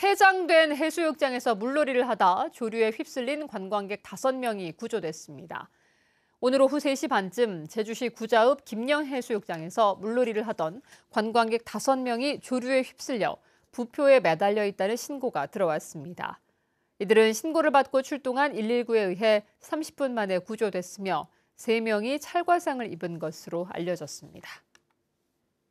폐장된 해수욕장에서 물놀이를 하다 조류에 휩쓸린 관광객 5명이 구조됐습니다. 오늘 오후 3시 반쯤 제주시 구자읍 김영해수욕장에서 물놀이를 하던 관광객 5명이 조류에 휩쓸려 부표에 매달려 있다는 신고가 들어왔습니다. 이들은 신고를 받고 출동한 119에 의해 30분 만에 구조됐으며 3명이 찰과상을 입은 것으로 알려졌습니다.